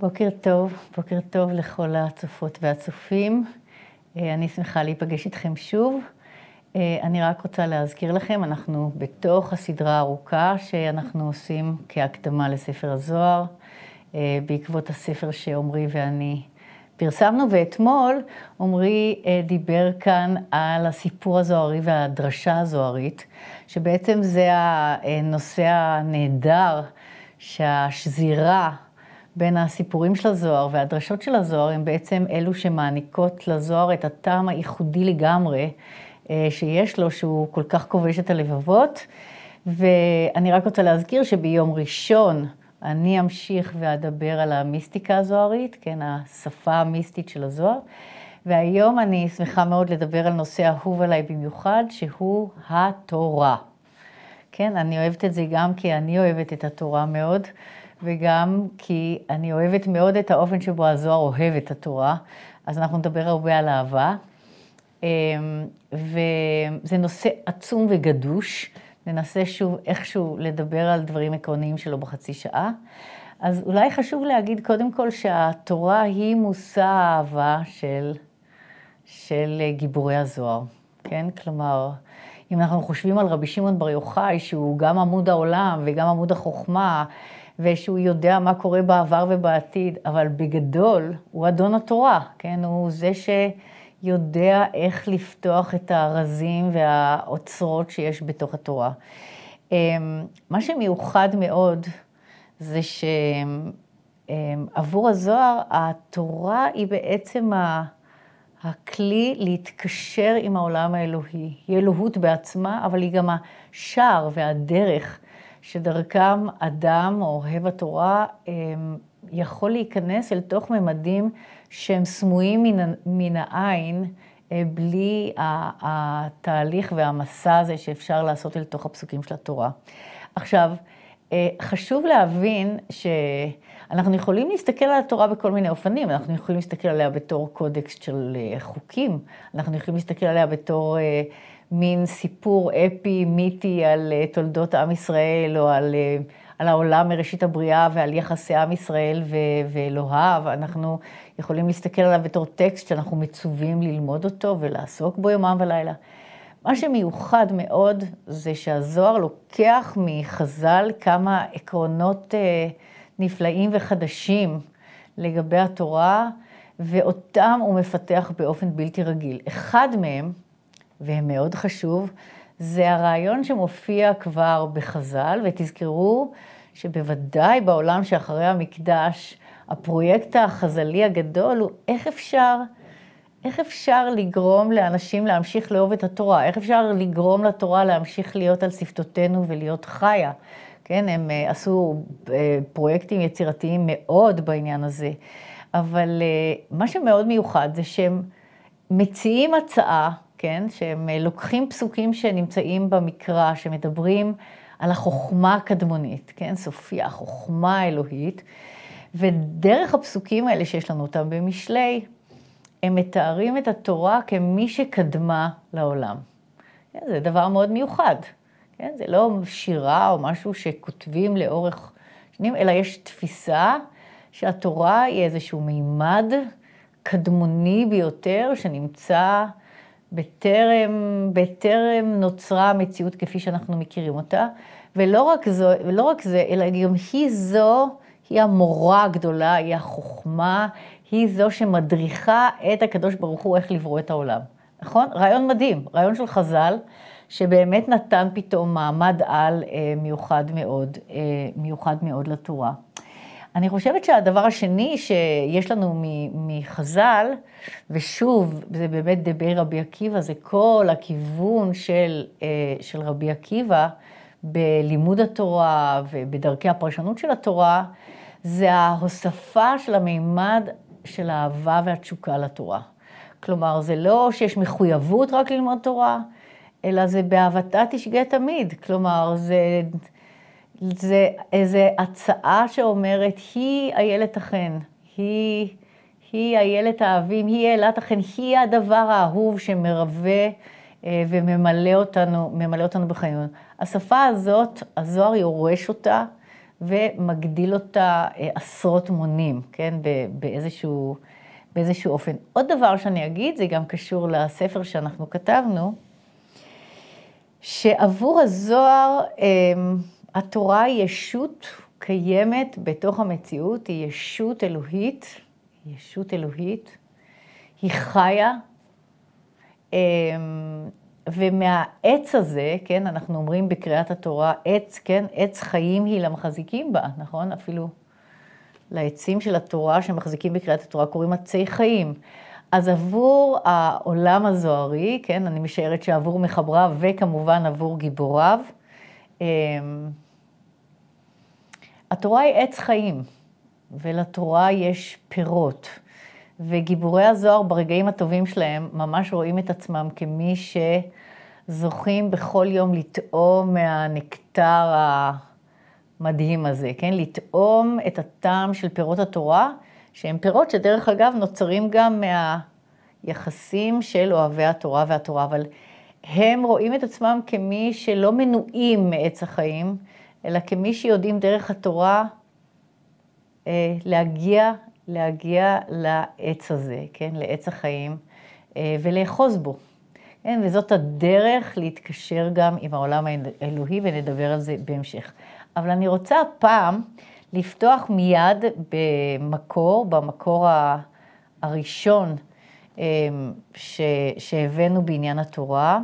בוקר טוב, בוקר טוב לכל הצופות והצופים. אה, אני שמחה להיפגש איתכם שוב. אה, אני רק רוצה להזכיר לכם, אנחנו בתוך הסדרה הארוכה שאנחנו עושים כהקדמה לספר הזוהר, אה, בעקבות הספר שעמרי ואני פרסמנו, ואתמול עמרי דיבר כאן על הסיפור הזוהרי והדרשה הזוהרית, שבעצם זה הנושא הנהדר שהשזירה בין הסיפורים של הזוהר והדרשות של הזוהר הם בעצם אלו שמעניקות לזוהר את הטעם הייחודי לגמרי אה, שיש לו, שהוא כל כך כובש את הלבבות. ואני רק רוצה להזכיר שביום ראשון אני אמשיך ואדבר על המיסטיקה הזוהרית, כן, השפה המיסטית של הזוהר. והיום אני שמחה מאוד לדבר על נושא אהוב עליי במיוחד, שהוא התורה. כן, אני אוהבת את זה גם כי אני אוהבת את התורה מאוד, וגם כי אני אוהבת מאוד את האופן שבו הזוהר אוהב את התורה, אז אנחנו נדבר הרבה על אהבה. אמ, וזה נושא עצום וגדוש, ננסה שוב איכשהו לדבר על דברים עקרוניים שלו בחצי שעה. אז אולי חשוב להגיד קודם כל שהתורה היא מושא האהבה של, של גיבורי הזוהר, כן? כלומר, אם אנחנו חושבים על רבי שמעון בר יוחאי, שהוא גם עמוד העולם וגם עמוד החוכמה, ושהוא יודע מה קורה בעבר ובעתיד, אבל בגדול הוא אדון התורה, כן? הוא זה שיודע איך לפתוח את הארזים והאוצרות שיש בתוך התורה. אמ, מה שמיוחד מאוד זה שעבור אמ, הזוהר, התורה היא בעצם ה... הכלי להתקשר עם העולם האלוהי. היא אלוהות בעצמה, אבל היא גם השער והדרך שדרכם אדם או אוהב התורה אה, יכול להיכנס אל תוך ממדים שהם סמויים מן, העין, אה, בלי התהליך והמסע הזה שאפשר לעשות אל תוך הפסוקים של התורה. עכשיו, אה, חשוב להבין שאנחנו יכולים להסתכל על התורה בכל מיני אופנים. אנחנו יכולים להסתכל עליה בתור קודקס של חוקים, אנחנו יכולים להסתכל עליה בתור מין סיפור אפי, מיתי, על אה, תולדות עם ישראל, או על, אה, על העולם מראשית הבריאה ועל יחסי עם ישראל ו- ואלוהיו. אנחנו יכולים להסתכל עליו בתור טקסט שאנחנו מצווים ללמוד אותו ולעסוק בו יומם ולילה. מה שמיוחד מאוד זה שהזוהר לוקח מחז"ל כמה עקרונות אה, נפלאים וחדשים לגבי התורה, ואותם הוא מפתח באופן בלתי רגיל. אחד מהם, ומאוד חשוב, זה הרעיון שמופיע כבר בחז"ל, ותזכרו שבוודאי בעולם שאחרי המקדש, הפרויקט החז"לי הגדול הוא איך אפשר, איך אפשר לגרום לאנשים להמשיך לאהוב את התורה, איך אפשר לגרום לתורה להמשיך להיות על שפתותינו ולהיות חיה. כן, הם אה, עשו אה, פרויקטים יצירתיים מאוד בעניין הזה. אבל אה, מה שמאוד מיוחד זה שהם מציעים הצעה כן? שהם אה, לוקחים פסוקים שנמצאים במקרא, שמדברים על החוכמה הקדמונית, כן? סופיה, החוכמה האלוהית, ודרך הפסוקים האלה שיש לנו אותם במשלי, הם מתארים את התורה כמי שקדמה לעולם. כן? זה דבר מאוד מיוחד. כן? זה לא שירה או משהו שכותבים לאורך שנים, אלא יש תפיסה שהתורה היא איזשהו מימד קדמוני ביותר שנמצא בטרם, בטרם נוצרה המציאות כפי שאנחנו מכירים אותה. ולא רק, זו, ולא רק זה, אלא גם היא זו, היא המורה הגדולה, היא החוכמה, היא זו שמדריכה את הקדוש ברוך הוא איך לברוא את העולם. נכון? רעיון מדהים, רעיון של חז"ל, שבאמת נתן פתאום מעמד על אה, מיוחד מאוד, אה, מיוחד מאוד לתורה. אני חושבת שהדבר השני שיש לנו מחז"ל, ושוב, זה באמת דבי רבי עקיבא, זה כל הכיוון של, אה, של רבי עקיבא בלימוד התורה ובדרכי הפרשנות של התורה, זה ההוספה של המימד של האהבה והתשוקה לתורה. כלומר, זה לא שיש מחויבות רק ללמוד תורה, אלא זה באהבתה תשגה תמיד. כלומר, זה... זה איזו הצעה שאומרת, היא איילת החן, היא, איילת האבים, היא אילת החן, היא הדבר האהוב שמרווה אה, וממלא אותנו, ממלא אותנו בחיים. השפה הזאת, הזוהר יורש אותה ומגדיל אותה אה, עשרות מונים, כן, באיזשהו, באיזשהו אופן. עוד דבר שאני אגיד, זה גם קשור לספר שאנחנו כתבנו, שעבור הזוהר, אמ, התורה היא ישות קיימת בתוך המציאות, היא ישות אלוהית, ישות אלוהית, היא חיה, אמ, ומהעץ הזה, כן, אנחנו אומרים בקריאת התורה, עץ, כן, עץ חיים היא למחזיקים בה, נכון? אפילו לעצים של התורה שמחזיקים בקריאת התורה קוראים עצי חיים. אז עבור העולם הזוהרי, כן, אני משערת שעבור מחבריו וכמובן עבור גיבוריו, אמ, התורה היא עץ חיים, ולתורה יש פירות. וגיבורי הזוהר ברגעים הטובים שלהם ממש רואים את עצמם כמי שזוכים בכל יום לטעום מהנקטר המדהים הזה, כן? לטעום את הטעם של פירות התורה, שהם פירות שדרך אגב נוצרים גם מהיחסים של אוהבי התורה והתורה, אבל הם רואים את עצמם כמי שלא מנועים מעץ החיים, אלא כמי שיודעים דרך התורה אה, להגיע, להגיע לעץ הזה, כן, לעץ החיים, אה, ולאחוז בו. כן, וזאת הדרך להתקשר גם עם העולם האלוהי, ונדבר על זה בהמשך. אבל אני רוצה הפעם לפתוח מיד במקור, במקור הראשון אמ, ש, שהבאנו בעניין התורה.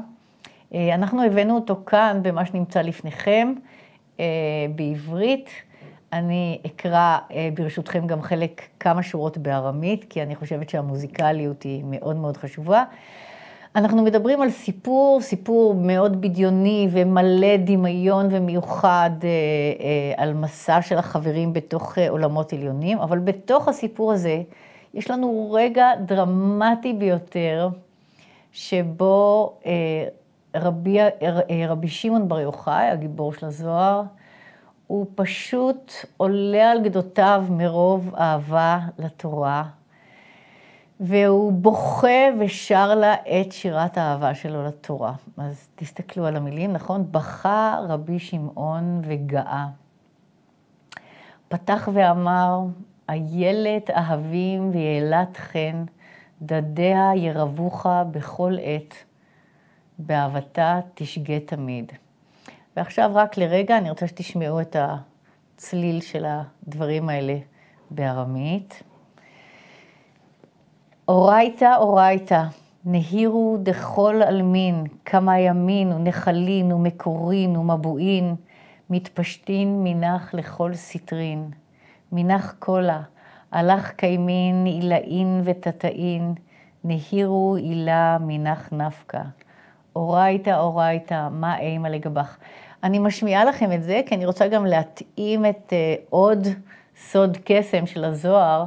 אה, אנחנו הבאנו אותו כאן במה שנמצא לפניכם, אה, בעברית. אני אקרא אה, ברשותכם גם חלק, כמה שורות בארמית, כי אני חושבת שהמוזיקליות היא מאוד מאוד חשובה. אנחנו מדברים על סיפור, סיפור מאוד בדיוני ומלא דמיון ומיוחד על מסע של החברים בתוך עולמות עליונים, אבל בתוך הסיפור הזה יש לנו רגע דרמטי ביותר, שבו אה, רבי, אה, אה, רבי שמעון בר יוחאי, הגיבור של הזוהר, הוא פשוט עולה על גדותיו מרוב אהבה לתורה, והוא בוכה ושר לה את שירת האהבה שלו לתורה. אז תסתכלו על המילים, נכון? בכה רבי שמעון וגאה. פתח ואמר, איילת אהבים ויעלת חן, דדיה ירבוך בכל עת, באהבתה תשגה תמיד. ועכשיו רק לרגע, אני רוצה שתשמעו את הצליל של הדברים האלה בארמית. אורייתא אורייתא, נהירו דכל עלמין, כמה ימין ונחלין ומקורין ומבועין, מתפשטין מנח לכל סטרין. מנח קולה, הלך קיימין, עילאין ותתאין, נהירו עילה מנח נפקא. אורייתא אורייתא, מה אימה לגבך. אני משמיעה לכם את זה, כי אני רוצה גם להתאים את uh, עוד סוד קסם של הזוהר,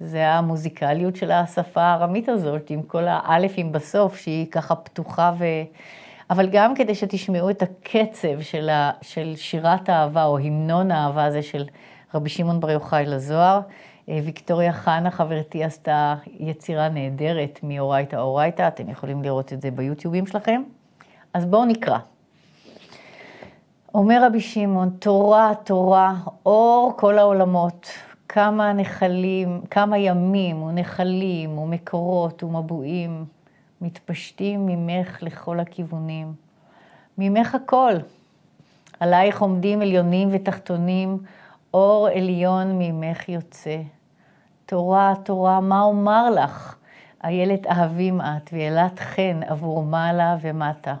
זה המוזיקליות של השפה הארמית הזאת, עם כל האלפים בסוף, שהיא ככה פתוחה ו... אבל גם כדי שתשמעו את הקצב של, ה... של שירת האהבה, או המנון האהבה הזה של רבי שמעון בר יוחאי לזוהר. אה, ויקטוריה חנה, חברתי, עשתה יצירה נהדרת מאורייתא אורייתא, אתם יכולים לראות את זה ביוטיובים שלכם. אז בואו נקרא. אומר רבי שמעון, תורה, תורה, אור כל העולמות, כמה נחלים, כמה ימים ונחלים ומקורות ומבועים מתפשטים ממך לכל הכיוונים. ממך הכל. עלייך עומדים עליונים ותחתונים, אור עליון ממך יוצא. תורה, תורה, מה אומר לך? איילת אהבים את, ואילת חן עבור מעלה ומטה.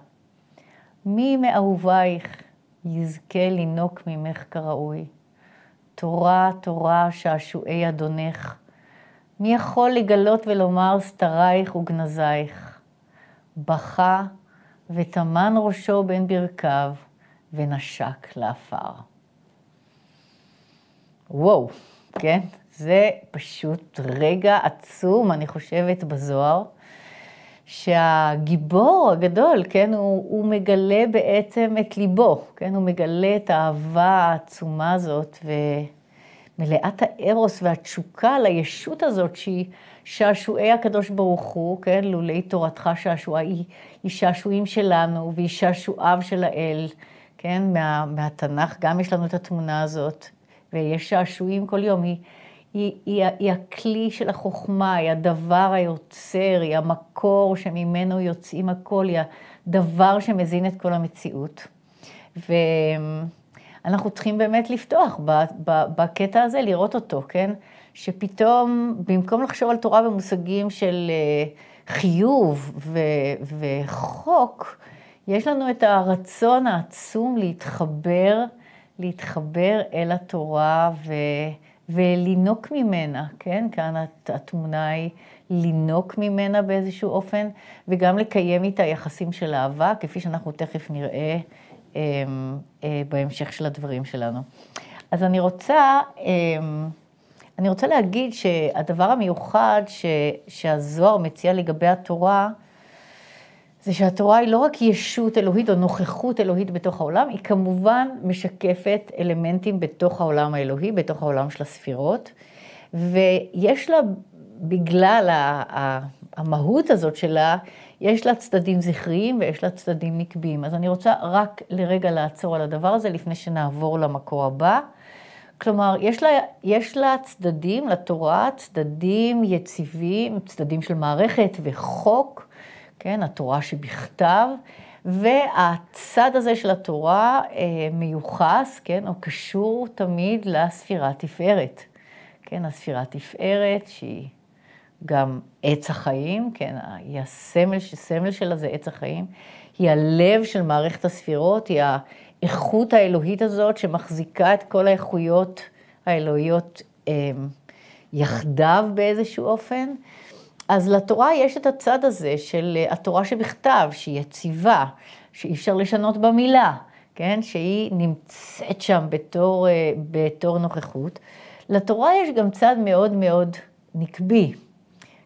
מי מאהובייך יזכה לינוק ממך כראוי? תורה, תורה, שעשועי אדונך. מי יכול לגלות ולומר סתרייך וגנזייך? בכה וטמן ראשו בין ברכיו, ונשק לעפר. וואו, כן? זה פשוט רגע עצום, אני חושבת, בזוהר, שהגיבור הגדול, כן, הוא, הוא מגלה בעצם את ליבו, כן, הוא מגלה את האהבה העצומה הזאת, ומלאת הארוס והתשוקה לישות הזאת, שהיא שעשועי הקדוש ברוך הוא, כן, לולי תורתך שעשועה היא, היא שעשועים שלנו, והיא שעשועיו של האל, כן, מה, מהתנ"ך גם יש לנו את התמונה הזאת. ויש שעשועים כל יום, היא, היא, היא, היא הכלי של החוכמה, היא הדבר היוצר, היא המקור שממנו יוצאים הכל, היא הדבר שמזין את כל המציאות. ואנחנו צריכים באמת לפתוח בקטע הזה, לראות אותו, כן? שפתאום, במקום לחשוב על תורה במושגים של אה, חיוב וחוק, יש לנו את הרצון העצום להתחבר להתחבר אל התורה ו... ולינוק ממנה, כן? כאן התמונה היא לינוק ממנה באיזשהו אופן, וגם לקיים איתה יחסים של אהבה, כפי שאנחנו תכף נראה אה, אה, בהמשך של הדברים שלנו. אז אני רוצה, אה, אני רוצה להגיד שהדבר המיוחד ש, שהזוהר מציע לגבי התורה, זה שהתורה היא לא רק ישות אלוהית או נוכחות אלוהית בתוך העולם, היא כמובן משקפת אלמנטים בתוך העולם האלוהי, בתוך העולם של הספירות, ויש לה, בגלל המהות הזאת שלה, יש לה צדדים זכריים ויש לה צדדים נקביים. אז אני רוצה רק לרגע לעצור על הדבר הזה לפני שנעבור למקור הבא. כלומר, יש לה, יש לה צדדים לתורה, צדדים יציבים, צדדים של מערכת וחוק. כן, התורה שבכתב, והצד הזה של התורה אה, מיוחס, כן, או קשור תמיד לספירה תפארת. כן, הספירה תפארת, שהיא גם עץ החיים, כן, היא הסמל, סמל שלה זה עץ החיים, היא הלב של מערכת הספירות, היא האיכות האלוהית הזאת שמחזיקה את כל האיכויות האלוהיות אה, יחדיו באיזשהו אופן. אז לתורה יש את הצד הזה של אה, התורה שבכתב, שהיא יציבה, שאי אפשר לשנות במילה. כן? שהיא נמצאת שם בתור, אה, בתור נוכחות. לתורה יש גם צד מאוד מאוד נקבי,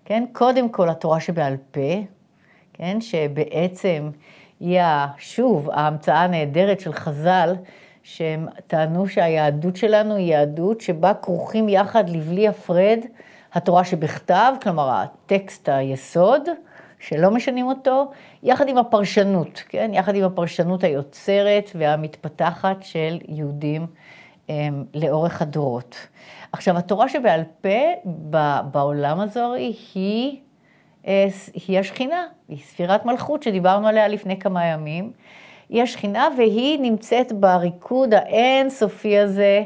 כן? קודם כל התורה שבעל פה, כן? שבעצם היא, שוב, ההמצאה הנהדרת של חז"ל, שהם טענו שהיהדות שלנו היא יהדות שבה כרוכים יחד לבלי הפרד התורה שבכתב, כלומר הטקסט היסוד, שלא משנים אותו, יחד עם הפרשנות, כן? יחד עם הפרשנות היוצרת והמתפתחת של יהודים הם, אמ, לאורך הדורות. עכשיו, התורה שבעל פה בעולם הזוהרי היא, אה, היא השכינה, היא ספירת מלכות שדיברנו עליה לפני כמה ימים. היא השכינה והיא נמצאת בריקוד האינסופי הזה.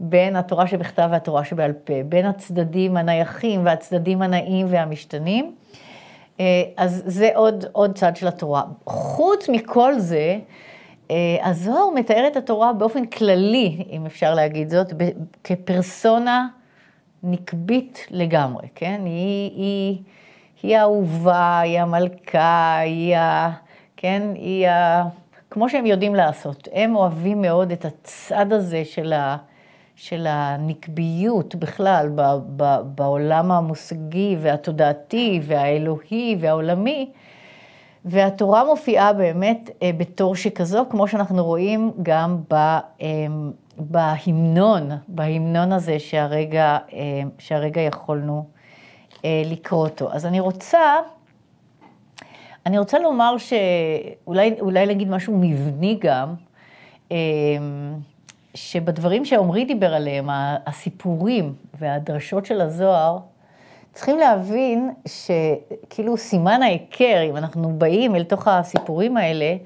בין התורה שבכתב והתורה שבעל פה, בין הצדדים הנייחים והצדדים הנאים והמשתנים. אה, אז זה עוד, עוד צד של התורה. חוץ מכל זה, אה, הזוהר מתאר את התורה באופן כללי, אם אפשר להגיד זאת, כפרסונה נקבית לגמרי, כן? היא, היא, היא האהובה, היא המלכה, היא ה... כן? היא ה... כמו שהם יודעים לעשות. הם אוהבים מאוד את הצד הזה של ה... של הנקביות בכלל ב, ב, בעולם המושגי והתודעתי והאלוהי והעולמי, והתורה מופיעה באמת אה, בתור שכזו, כמו שאנחנו רואים גם ב, אה, בהמנון, בהמנון הזה שהרגע, אה, שהרגע יכולנו לקרוא אותו. אז אני רוצה, אני רוצה לומר שאולי אולי להגיד משהו מבני גם, שבדברים שעמרי דיבר עליהם, הסיפורים והדרשות של הזוהר, צריכים להבין שכאילו סימן ההיכר, אם אנחנו באים אל תוך הסיפורים האלה,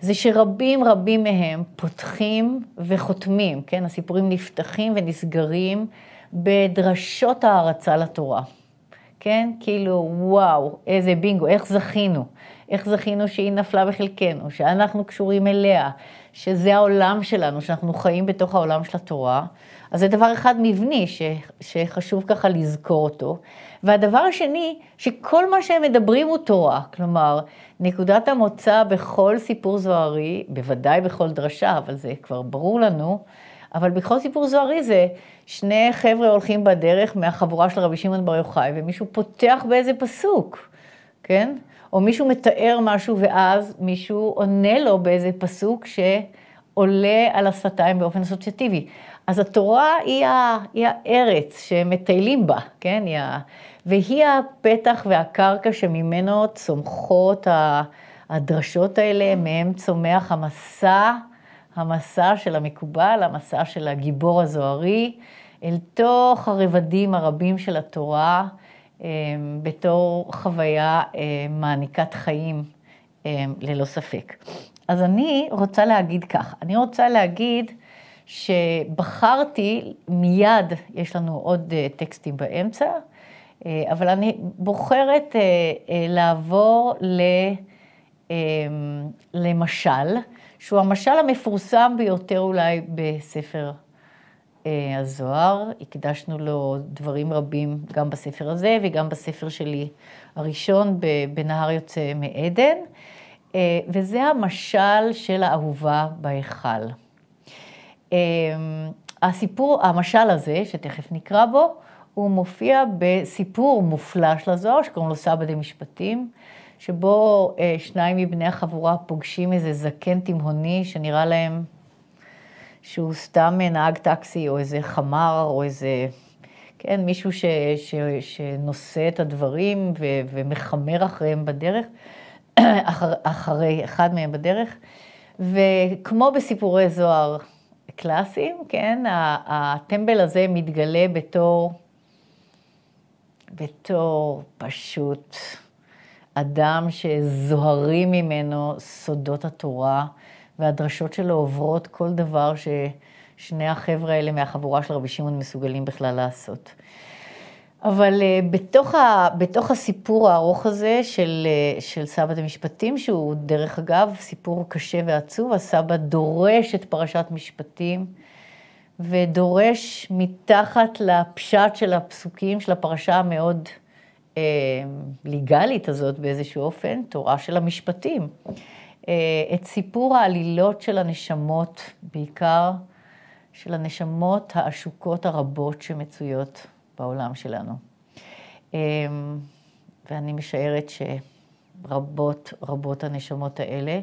זה שרבים רבים מהם פותחים וחותמים, כן? הסיפורים נפתחים ונסגרים בדרשות הערצה לתורה. כן? כאילו, וואו, איזה בינגו, איך זכינו. איך זכינו שהיא נפלה בחלקנו, שאנחנו קשורים אליה, שזה העולם שלנו, שאנחנו חיים בתוך העולם של התורה. אז זה דבר אחד מבני ש, שחשוב ככה לזכור אותו. והדבר השני, שכל מה שהם מדברים הוא תורה. כלומר, נקודת המוצא בכל סיפור זוהרי, בוודאי בכל דרשה, אבל זה כבר ברור לנו, אבל בכל סיפור זוהרי זה שני חבר'ה הולכים בדרך מהחבורה של רבי שמעון בר יוחאי, ומישהו פותח באיזה פסוק, כן? או מישהו מתאר משהו ואז מישהו עונה לו באיזה פסוק שעולה על השפתיים באופן אסוציאטיבי. אז התורה היא, ה, היא הארץ שמטיילים בה, כן? היא ה, והיא הפתח והקרקע שממנו צומחות הדרשות האלה, מהם צומח המסע, המסע של המקובל, המסע של הגיבור הזוהרי, אל תוך הרבדים הרבים של התורה. אה, בתור חוויה אה, מעניקת חיים, אה, ללא ספק. אז אני רוצה להגיד כך, אני רוצה להגיד שבחרתי מיד, יש לנו עוד טקסטים באמצע, אבל אני בוחרת לעבור ל... למשל, שהוא המשל המפורסם ביותר אולי בספר אה, הזוהר, הקדשנו לו דברים רבים גם בספר הזה וגם בספר שלי הראשון, בנהר יוצא מעדן, אה, וזה המשל של האהובה בהיכל. אמ, הסיפור, המשל הזה, שתכף נקרא בו, הוא מופיע בסיפור מופלא של הזוהר, שקוראים לו סבא דה משפטים, שבו אה, שניים מבני החבורה פוגשים איזה זקן תימהוני שנראה להם שהוא סתם נהג טקסי או איזה חמר או איזה, כן, מישהו ש, ש, שנושא את הדברים ו, ומחמר אחריהם בדרך, אחר, אחרי אחד מהם בדרך. וכמו בסיפורי זוהר קלאסיים, כן, הטמבל הזה מתגלה בתור, בתור פשוט אדם שזוהרים ממנו סודות התורה. והדרשות שלו עוברות כל דבר ששני החבר'ה האלה מהחבורה של רבי שמעון מסוגלים בכלל לעשות. אבל אה, בתוך, ה, בתוך הסיפור הארוך הזה של, אה, של סבא דמשפטים, שהוא דרך אגב סיפור קשה ועצוב, הסבא דורש את פרשת משפטים ודורש מתחת לפשט של הפסוקים של הפרשה המאוד uh, אה, לגאלית הזאת באיזשהו אופן, תורה של המשפטים. אה, את סיפור העלילות של הנשמות, בעיקר של הנשמות העשוקות הרבות שמצויות בעולם שלנו. אה, ואני משערת שרבות רבות הנשמות האלה.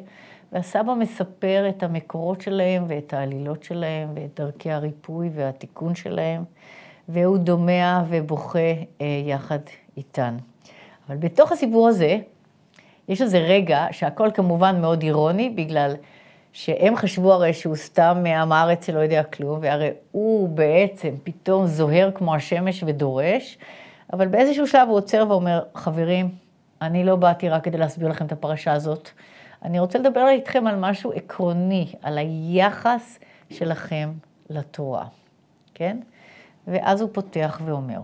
והסבא מספר את המקורות שלהם ואת העלילות שלהם ואת דרכי הריפוי והתיקון שלהם, והוא דומע ובוכה אה, יחד איתן. אבל בתוך הסיפור הזה, יש איזה רגע שהכל כמובן מאוד אירוני, בגלל שהם חשבו הרי שהוא סתם עם הארץ שלא יודע כלום, והרי הוא בעצם פתאום זוהר כמו השמש ודורש, אבל באיזשהו שלב הוא עוצר ואומר, חברים, אני לא באתי רק כדי להסביר לכם את הפרשה הזאת. אני רוצה לדבר איתכם על משהו עקרוני, על היחס שלכם לתורה, כן? ואז הוא פותח ואומר,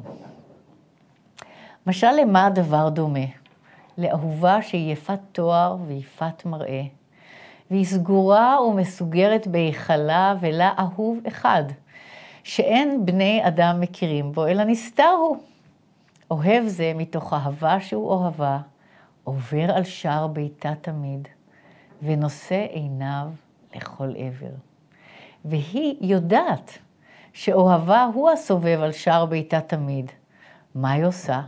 משל למה הדבר דומה? לאהובה שהיא יפת תואר ויפת מראה. והיא סגורה ומסוגרת בהיכלה ולה אהוב אחד, שאין בני אדם מכירים בו, אלא נסתר הוא. אוהב זה מתוך אהבה שהוא אוהבה, עובר על שער ביתה תמיד, ונושא עיניו לכל עבר. והיא יודעת שאוהבה הוא הסובב על שער ביתה תמיד. מה היא עושה?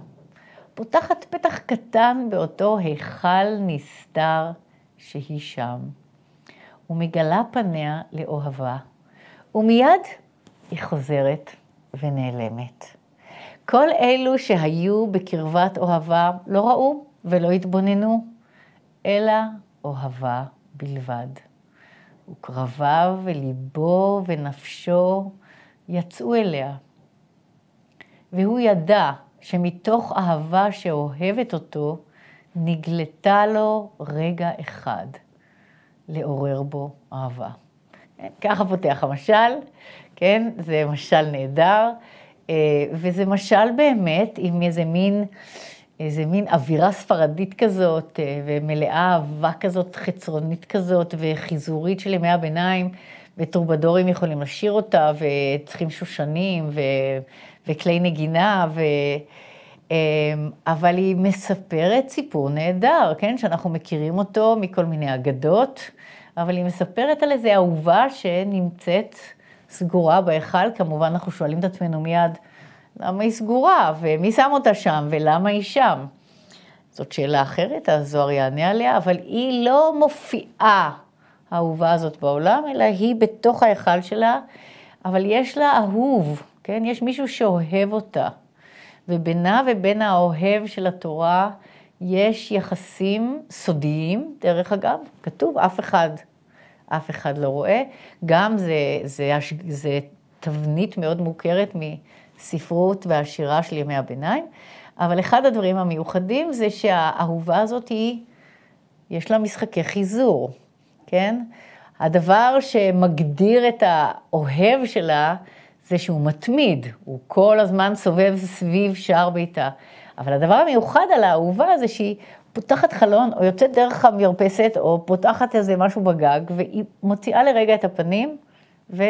פותחת פתח קטן באותו היכל נסתר שהיא שם, ומגלה פניה לאוהבה, ומיד היא חוזרת ונעלמת. כל אלו שהיו בקרבת אוהבה לא ראו ולא התבוננו, אלא אוהבה בלבד. וקרביו וליבו ונפשו יצאו אליה. והוא ידע שמתוך אהבה שאוהבת אותו, נגלתה לו רגע אחד לעורר בו אהבה. ככה פותח המשל, כן? זה משל נהדר, אה, וזה משל באמת עם איזה מין, איזה מין אווירה ספרדית כזאת, אה, ומלאה אהבה כזאת, חצרונית כזאת, וחיזורית של ימי הביניים, וטרובדורים יכולים לשיר אותה, וצריכים שושנים, ו... וכלי נגינה, ו... אמ, אבל היא מספרת סיפור נהדר, כן? שאנחנו מכירים אותו מכל מיני אגדות, אבל היא מספרת על איזה אהובה שנמצאת סגורה בהיכל. כמובן, אנחנו שואלים את עצמנו מיד, למה היא סגורה, ומי שם אותה שם, ולמה היא שם? זאת שאלה אחרת, הזוהר יענה עליה, אבל היא לא מופיעה, האהובה הזאת בעולם, אלא היא בתוך ההיכל שלה, אבל יש לה אהוב. כן? יש מישהו שאוהב אותה, ובינה ובין האוהב של התורה יש יחסים סודיים, דרך אגב, כתוב, אף אחד, אף אחד לא רואה. גם זה, זה, זה, זה תבנית מאוד מוכרת מספרות והשירה של ימי הביניים, אבל אחד הדברים המיוחדים זה שהאהובה הזאת היא, יש לה משחקי חיזור, כן? הדבר שמגדיר את האוהב שלה זה שהוא מתמיד, הוא כל הזמן סובב סביב שער ביתה. אבל הדבר המיוחד על האהובה זה שהיא פותחת חלון, או יוצאת דרך המרפסת, או פותחת איזה משהו בגג, והיא מוציאה לרגע את הפנים, ו...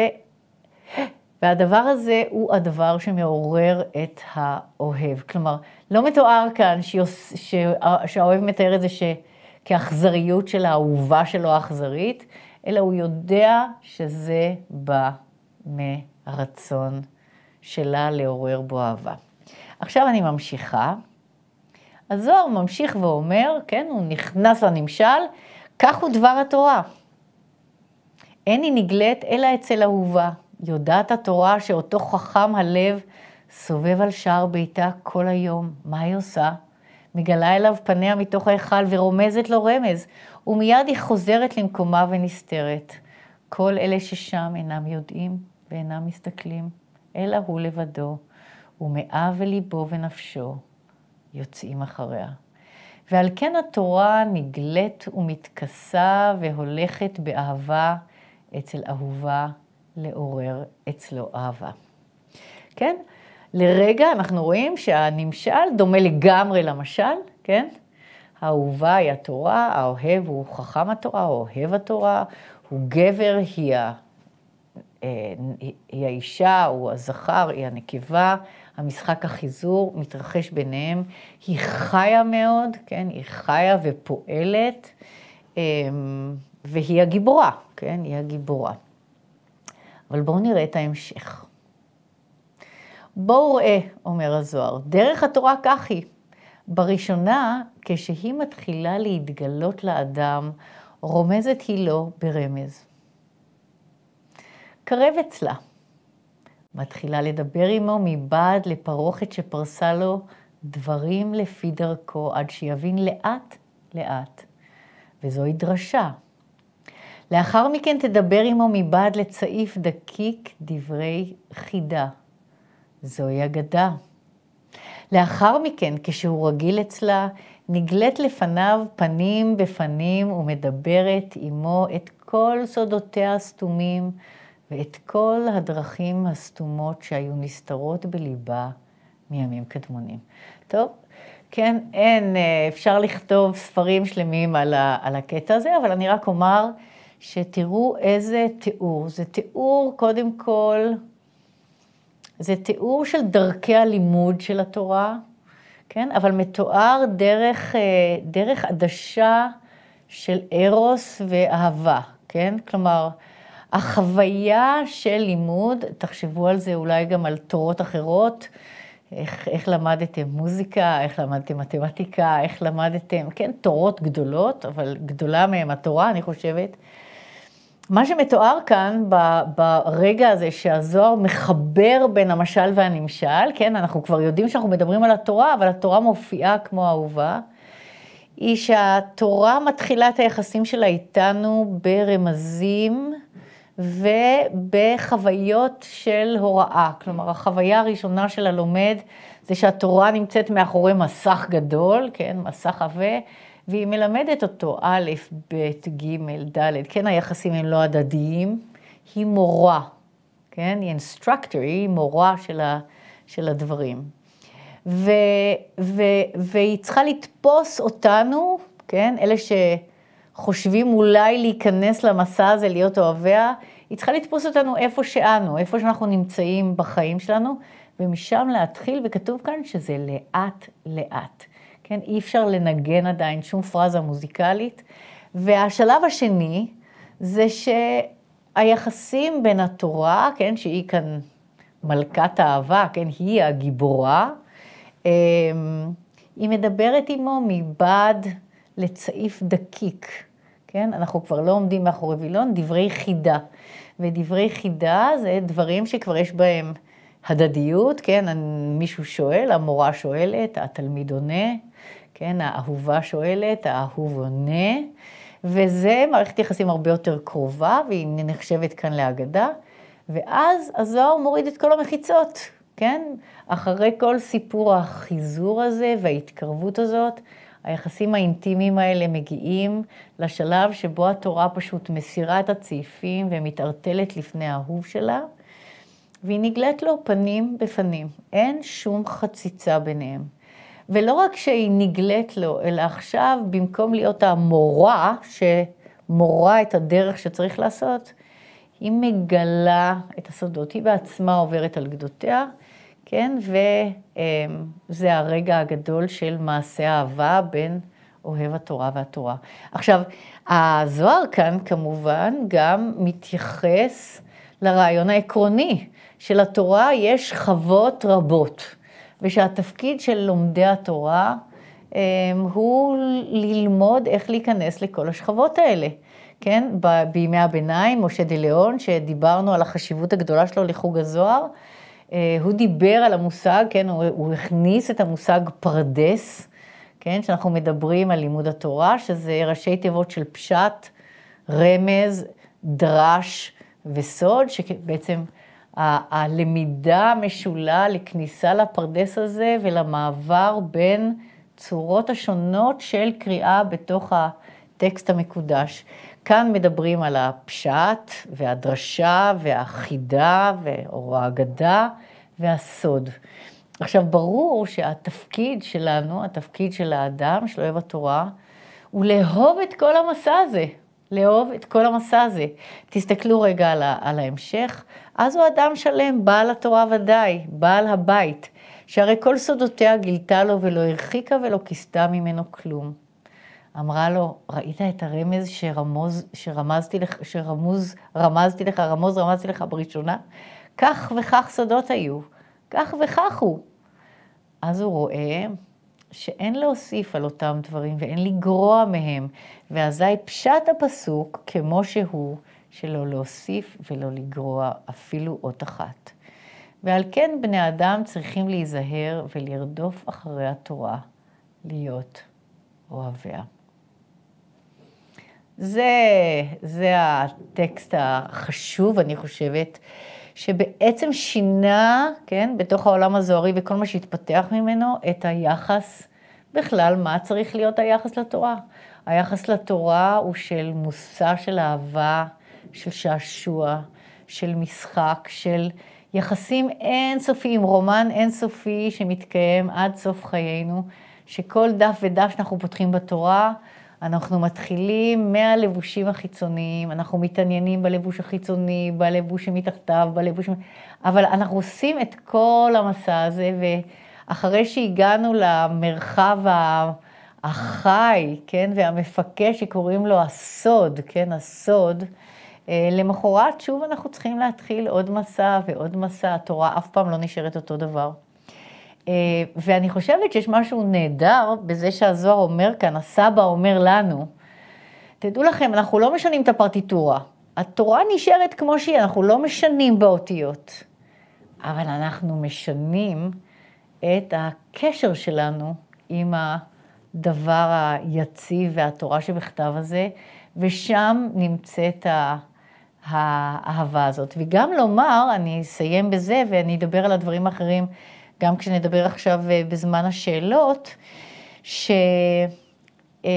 והדבר הזה הוא הדבר שמעורר את האוהב. כלומר, לא מתואר כאן שיוס... ש... שהאוהב מתאר את זה ש... כאכזריות של האהובה שלו האכזרית, אלא הוא יודע שזה בא מ... הרצון שלה לעורר בו אהבה. עכשיו אני ממשיכה. הזוהר ממשיך ואומר, כן, הוא נכנס לנמשל, כך הוא דבר התורה. אין היא נגלית אלא אצל אהובה, יודעת התורה שאותו חכם הלב סובב על שער ביתה כל היום. מה היא עושה? מגלה אליו פניה מתוך ההיכל ורומזת לו רמז, ומיד היא חוזרת למקומה ונסתרת. כל אלה ששם אינם יודעים ואינם מסתכלים, אלא הוא לבדו, ומאה וליבו ונפשו יוצאים אחריה. ועל כן התורה נגלית ומתכסה והולכת באהבה אצל אהובה לעורר אצלו אהבה. כן? לרגע אנחנו רואים שהנמשל דומה לגמרי למשל, כן? האהובה היא התורה, האוהב הוא חכם התורה, האוהב התורה, הוא גבר היא אה, היא האישה, הוא הזכר, היא הנקבה, המשחק החיזור מתרחש ביניהם, היא חיה מאוד, כן, היא חיה ופועלת, אמ, והיא הגיבורה, כן, היא הגיבורה. אבל בואו נראה את ההמשך. בואו ראה, אומר הזוהר, דרך התורה כך היא. בראשונה, כשהיא מתחילה להתגלות לאדם, רומזת היא לו ברמז. מתקרב אצלה. מתחילה לדבר עמו מבעד לפרוכת שפרסה לו דברים לפי דרכו, עד שיבין לאט-לאט. וזוהי דרשה. לאחר מכן תדבר עמו מבעד לצעיף דקיק דברי חידה. זוהי אגדה. לאחר מכן, כשהוא רגיל אצלה, נגלית לפניו פנים בפנים ומדברת עמו את כל סודותיה הסתומים ואת כל הדרכים הסתומות שהיו נסתרות בליבה מימים קדמונים. טוב, כן, אין, אה, אפשר לכתוב ספרים שלמים על, ה, על הקטע הזה, אבל אני רק אומר שתראו איזה תיאור. זה תיאור, קודם כל, זה תיאור של דרכי הלימוד של התורה, כן? אבל מתואר דרך, אה, דרך עדשה של ארוס ואהבה, כן? כלומר, החוויה של לימוד, תחשבו על זה אולי גם על תורות אחרות, איך, איך למדתם מוזיקה, איך למדתם מתמטיקה, איך למדתם, כן, תורות גדולות, אבל גדולה מהן התורה, אני חושבת. מה שמתואר כאן ברגע הזה שהזוהר מחבר בין המשל והנמשל, כן, אנחנו כבר יודעים שאנחנו מדברים על התורה, אבל התורה מופיעה כמו אהובה, היא שהתורה מתחילה את היחסים שלה איתנו ברמזים ובחוויות של הוראה. כלומר, החוויה הראשונה של הלומד זה שהתורה נמצאת מאחורי מסך גדול, כן, מסך עבה, והיא מלמדת אותו א', ב', ג', ד', כן, היחסים הם לא הדדיים, היא מורה, כן, היא אינסטרקטור, היא מורה של, ה, של הדברים. ו, ו, והיא צריכה לתפוס אותנו, כן, אלה ש... חושבים אולי להיכנס למסע הזה, להיות אוהביה, היא צריכה לתפוס אותנו איפה שאנו, איפה שאנחנו נמצאים בחיים שלנו, ומשם להתחיל, וכתוב כאן שזה לאט-לאט. כן, אי אפשר לנגן עדיין שום פרזה מוזיקלית. והשלב השני זה שהיחסים בין התורה, כן, שהיא כאן מלכת האהבה, כן, היא הגיבורה, אמ, היא מדברת עמו מבעד לצעיף דקיק, כן? אנחנו כבר לא עומדים מאחורי וילון, דברי חידה. ודברי חידה זה דברים שכבר יש בהם הדדיות, כן? מישהו שואל, המורה שואלת, התלמיד עונה, כן? האהובה שואלת, האהוב עונה. וזה מערכת יחסים הרבה יותר קרובה, והיא נחשבת כאן לאגדה. ואז הזוהר מוריד את כל המחיצות, כן? אחרי כל סיפור החיזור הזה וההתקרבות הזאת, היחסים האינטימיים האלה מגיעים לשלב שבו התורה פשוט מסירה את הצעיפים ומתערטלת לפני האהוב שלה, והיא נגלית לו פנים בפנים. אין שום חציצה ביניהם. ולא רק שהיא נגלית לו, אלא עכשיו, במקום להיות המורה שמורה את הדרך שצריך לעשות, היא מגלה את הסודות, היא בעצמה עוברת על גדותיה, כן? וזה אמ, הרגע הגדול של מעשה אהבה בין אוהב התורה והתורה. עכשיו, הזוהר כאן כמובן גם מתייחס לרעיון העקרוני שלתורה יש חוות רבות, ושהתפקיד של לומדי התורה אמ, הוא ללמוד איך להיכנס לכל השכבות האלה. כן, בימי הביניים, משה דה ליאון, שדיברנו על החשיבות הגדולה שלו לחוג הזוהר, אה, הוא דיבר על המושג, כן, הוא, הוא הכניס את המושג פרדס, כן, שאנחנו מדברים על לימוד התורה, שזה ראשי תיבות של פשט, רמז, דרש וסוד, שבעצם ה- הלמידה משולה לכניסה לפרדס הזה ולמעבר בין צורות השונות של קריאה בתוך הטקסט המקודש. כאן מדברים על הפשט והדרשה והחידה או האגדה והסוד. עכשיו, ברור שהתפקיד שלנו, התפקיד של האדם, של אוהב התורה, הוא לאהוב את כל המסע הזה. לאהוב את כל המסע הזה. תסתכלו רגע על, על ההמשך. אז הוא אדם שלם, בעל התורה ודאי, בעל הבית, שהרי כל סודותיה גילתה לו ולא הרחיקה ולא כיסתה ממנו כלום. אמרה לו, ראית את הרמז שרמוז, שרמזתי לך, שרמוז, רמזתי לך, רמוז רמזתי לך בראשונה? כך וכך שדות היו, כך וכך הוא. אז הוא רואה שאין להוסיף על אותם דברים ואין לגרוע מהם, ואזי פשט הפסוק כמו שהוא, שלא להוסיף ולא לגרוע אפילו אות אחת. ועל כן בני אדם צריכים להיזהר ולרדוף אחרי התורה, להיות אוהביה. זה, זה הטקסט החשוב, אני חושבת, שבעצם שינה, כן, בתוך העולם הזוהרי וכל מה שהתפתח ממנו, את היחס, בכלל, מה צריך להיות היחס לתורה. היחס לתורה הוא של מושא של אהבה, של שעשוע, של משחק, של יחסים אינסופיים, רומן אינסופי שמתקיים עד סוף חיינו, שכל דף ודף שאנחנו פותחים בתורה, אנחנו מתחילים מהלבושים החיצוניים, אנחנו מתעניינים בלבוש החיצוני, בלבוש שמתחתיו, בלבוש... אבל אנחנו עושים את כל המסע הזה, ואחרי שהגענו למרחב החי, כן, והמפקה שקוראים לו הסוד, כן, הסוד, אה, למחרת שוב אנחנו צריכים להתחיל עוד מסע ועוד מסע, התורה אף פעם לא נשארת אותו דבר. אה, ואני חושבת שיש משהו נהדר בזה שהזוהר אומר כאן, הסבא אומר לנו, תדעו לכם, אנחנו לא משנים את הפרטיטורה. התורה נשארת כמו שהיא, אנחנו לא משנים באותיות, אבל אנחנו משנים את הקשר שלנו עם הדבר היציב והתורה שבכתב הזה, ושם נמצאת האהבה הזאת. וגם לומר, אני אסיים בזה ואני אדבר על הדברים האחרים גם כשנדבר עכשיו אה, בזמן השאלות, ש... אמ,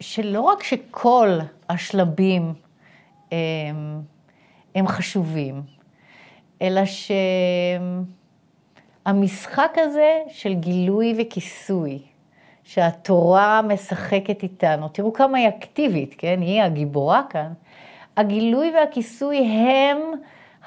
שלא רק שכל השלבים אמ, הם חשובים, אלא שהמשחק הזה של גילוי וכיסוי, שהתורה משחקת איתנו, תראו כמה היא אקטיבית, כן? היא הגיבורה כאן. הגילוי והכיסוי הם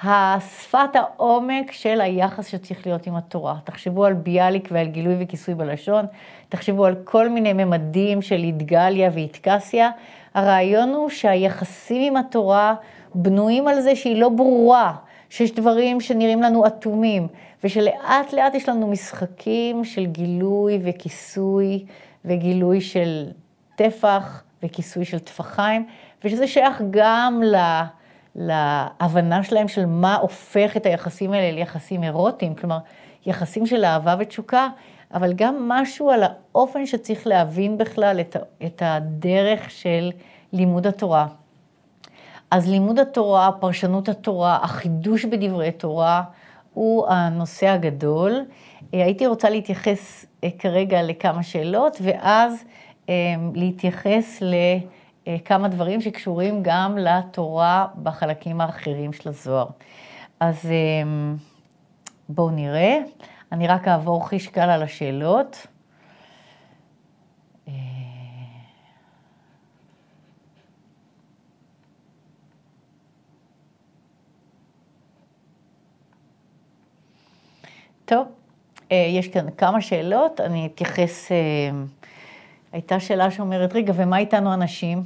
השפת העומק של היחס שצריך להיות עם התורה. תחשבו על ביאליק ועל גילוי וכיסוי בלשון, תחשבו על כל מיני ממדים של אידגליה ואידקסיה. הרעיון הוא שהיחסים עם התורה בנויים על זה שהיא לא ברורה, שיש דברים שנראים לנו אטומים, ושלאט לאט יש לנו משחקים של גילוי וכיסוי, וגילוי של טפח וכיסוי של טפחיים, ושזה שייך גם ל... לה... להבנה שלהם של מה הופך את היחסים האלה ליחסים אירוטיים, כלומר, יחסים של אהבה ותשוקה, אבל גם משהו על האופן שצריך להבין בכלל את, את הדרך של לימוד התורה. אז לימוד התורה, פרשנות התורה, החידוש בדברי תורה, הוא הנושא הגדול. אה, הייתי רוצה להתייחס אה, כרגע לכמה שאלות, ואז אה, להתייחס ל... אה, כמה דברים שקשורים גם לתורה בחלקים האחרים של הזוהר. אז אה, בואו נראה. אני רק אעבור חיש קל על השאלות. אה, טוב, יש כאן כמה שאלות, אני אתייחס הייתה שאלה שאומרת, רגע, ומה איתנו הנשים?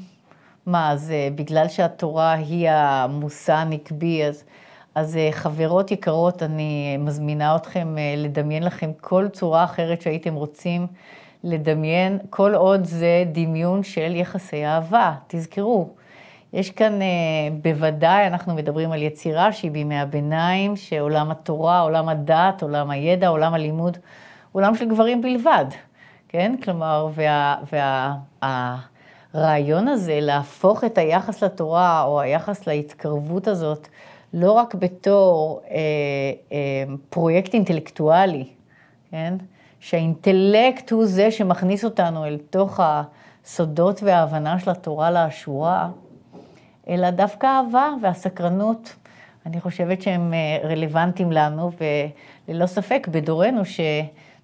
מה, אז אה, בגלל שהתורה היא המושא הנקבי, אז, אז אה, חברות יקרות, אני מזמינה אתכם אה, לדמיין לכם כל צורה אחרת שהייתם רוצים לדמיין, כל עוד זה דמיון של יחסי אהבה, תזכרו. יש כאן, בוודאי, אנחנו מדברים על יצירה שהיא בימי הביניים, שעולם התורה, עולם הדת, עולם הידע, עולם הלימוד, עולם של גברים בלבד. כן? כלומר, והרעיון וה, וה, הזה להפוך את היחס לתורה, או היחס להתקרבות הזאת, לא רק בתור אה, אה, פרויקט אינטלקטואלי, כן? שהאינטלקט הוא זה שמכניס אותנו אל תוך הסודות וההבנה של התורה לאשורה, אלא דווקא אהבה והסקרנות. אני חושבת שהם אה, רלוונטיים לנו, וללא ספק בדורנו ש...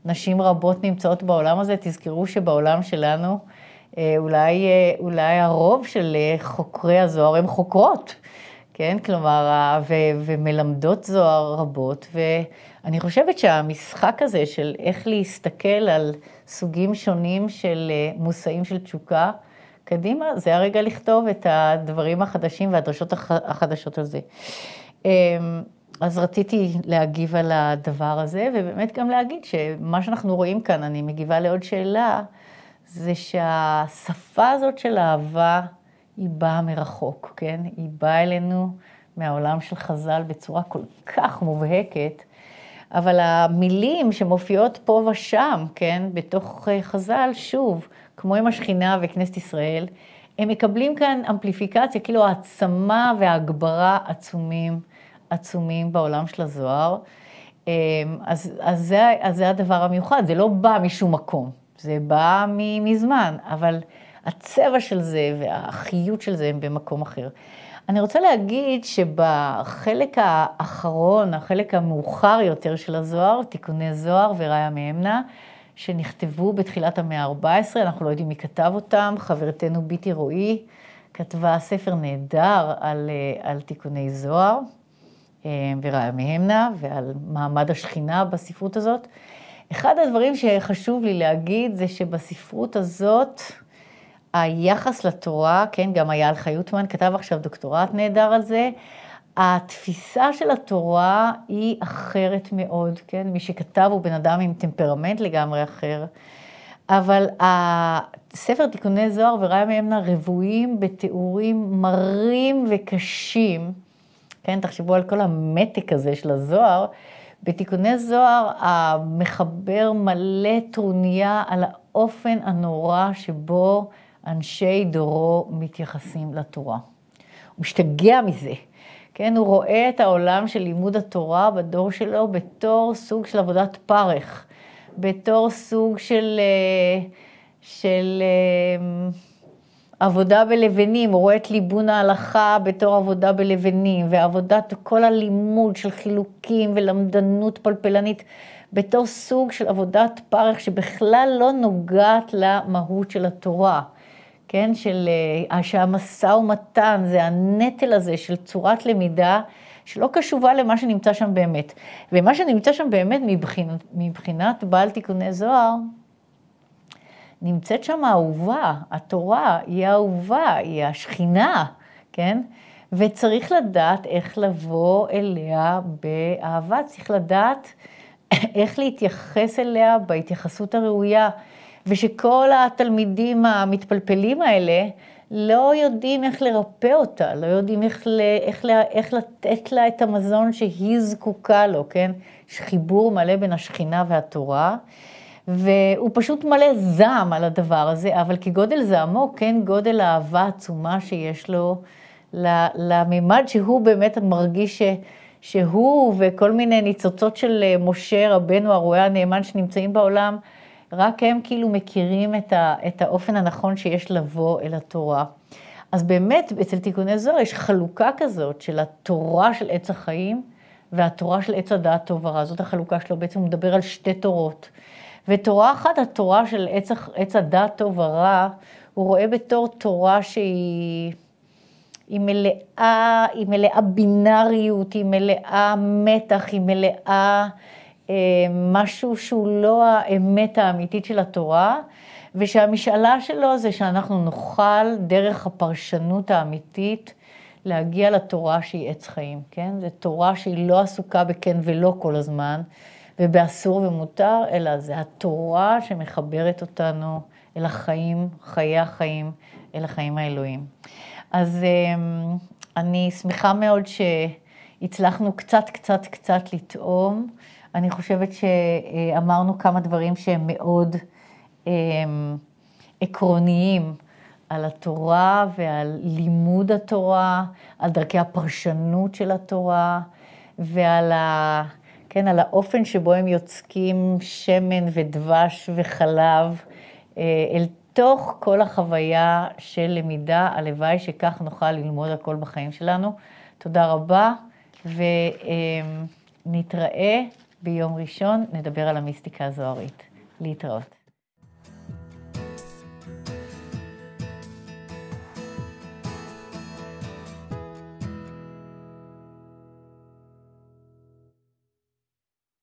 נשים רבות נמצאות בעולם הזה, תזכרו שבעולם שלנו אה, אולי, אה, אולי הרוב של אה, חוקרי הזוהר הם חוקרות, כן? כלומר, ו, ומלמדות זוהר רבות, ואני חושבת שהמשחק הזה של איך להסתכל על סוגים שונים של מושאים של תשוקה, קדימה, זה הרגע לכתוב את הדברים החדשים והדרשות החדשות על זה. אמ, אז רציתי להגיב על הדבר הזה, ובאמת גם להגיד שמה שאנחנו רואים כאן, אני מגיבה לעוד שאלה, זה שהשפה הזאת של אהבה, היא באה מרחוק, כן? היא באה אלינו מהעולם של חז"ל בצורה כל כך מובהקת, אבל המילים שמופיעות פה ושם, כן, בתוך אה, חז"ל, שוב, כמו עם השכינה וכנסת ישראל, הם מקבלים כאן אמפליפיקציה, כאילו העצמה והגברה עצומים. עצומים בעולם של הזוהר. אמ, אז, אז, זה, אז זה הדבר המיוחד, זה לא בא משום מקום, זה בא מזמן, אבל הצבע של זה והחיות של זה הם במקום אחר. אני רוצה להגיד שבחלק האחרון, החלק המאוחר יותר של הזוהר, תיקוני זוהר וראיה מאמנה, שנכתבו בתחילת המאה ה-14, אנחנו לא יודעים מי כתב אותם, חברתנו ביטי רועי כתבה ספר נהדר על, אה, על תיקוני זוהר. אה, ורעמיהמנה ועל מעמד השכינה בספרות הזאת. אחד הדברים שחשוב לי להגיד זה שבספרות הזאת, היחס לתורה, כן, גם אייל חיותמן כתב עכשיו דוקטורט נהדר על זה, התפיסה של התורה היא אחרת מאוד, כן? מי שכתב הוא בן אדם עם טמפרמנט לגמרי אחר, אבל הספר תיקוני זוהר וראיה מאמנה רבויים בתיאורים מרים וקשים. כן, תחשבו על כל המתק הזה של הזוהר. בתיקוני זוהר המחבר מלא טרוניה על האופן הנורא שבו אנשי דורו מתייחסים לתורה. הוא משתגע מזה. כן, הוא רואה את העולם של לימוד התורה בדור שלו בתור סוג של עבודת פרך, בתור סוג של... אה, של, של אה, עבודה בלבנים, הוא רואה את ליבון ההלכה בתור עבודה בלבנים, ועבודת כל הלימוד של חילוקים ולמדנות פלפלנית, בתור סוג של עבודת פרך שבכלל לא נוגעת למהות של התורה. כן, של, אה, שהמשא ומתן זה הנטל הזה של צורת למידה שלא קשובה למה שנמצא שם באמת. ומה שנמצא שם באמת מבחינת, מבחינת בעל תיקוני זוהר, נמצאת שם האהובה, התורה היא האהובה, היא השכינה, כן? וצריך לדעת איך לבוא אליה באהבה, צריך לדעת איך להתייחס אליה בהתייחסות הראויה, ושכל התלמידים המתפלפלים האלה לא יודעים איך לרפא אותה, לא יודעים איך, ל, איך, לה, איך לתת לה את המזון שהיא זקוקה לו, כן? יש חיבור מלא בין השכינה והתורה. והוא פשוט מלא זעם על הדבר הזה, אבל כגודל זעמו, כן גודל האהבה העצומה שיש לו לממד שהוא באמת מרגיש שהוא וכל מיני ניצוצות של אה, משה רבנו הרועה הנאמן שנמצאים בעולם, רק הם כאילו מכירים את, ה, את האופן הנכון שיש לבוא אל התורה. אז באמת, אצל תיקוני זוהר יש חלוקה כזאת של התורה של עץ החיים והתורה של עץ הדעת טוב ורע. זאת החלוקה שלו, בעצם הוא מדבר על שתי תורות. ותורה אחת, התורה של עץ, עץ הדת טוב ורע, הוא רואה בתור תורה שהיא... מלאה, היא מלאה בינאריות, היא מלאה מתח, היא מלאה אה, משהו שהוא לא האמת האמיתית של התורה, ושהמשאלה שלו זה שאנחנו נוכל דרך הפרשנות האמיתית להגיע לתורה שהיא עץ חיים, כן? זו תורה שהיא לא עסוקה בכן ולא כל הזמן, ובאסור ומותר, אלא זה התורה שמחברת אותנו אל החיים, חיי החיים, אל החיים האלוהים. אז אמ, אני שמחה מאוד שהצלחנו קצת, קצת, קצת לטעום. אני חושבת שאמרנו כמה דברים שהם מאוד אמ, עקרוניים על התורה ועל לימוד התורה, על דרכי הפרשנות של התורה ועל ה... כן, על האופן שבו הם יוצקים שמן ודבש וחלב אה, אל תוך כל החוויה של למידה, הלוואי שכך נוכל ללמוד הכל בחיים שלנו. תודה רבה, ונתראה ביום ראשון, נדבר על המיסטיקה הזוהרית. להתראות.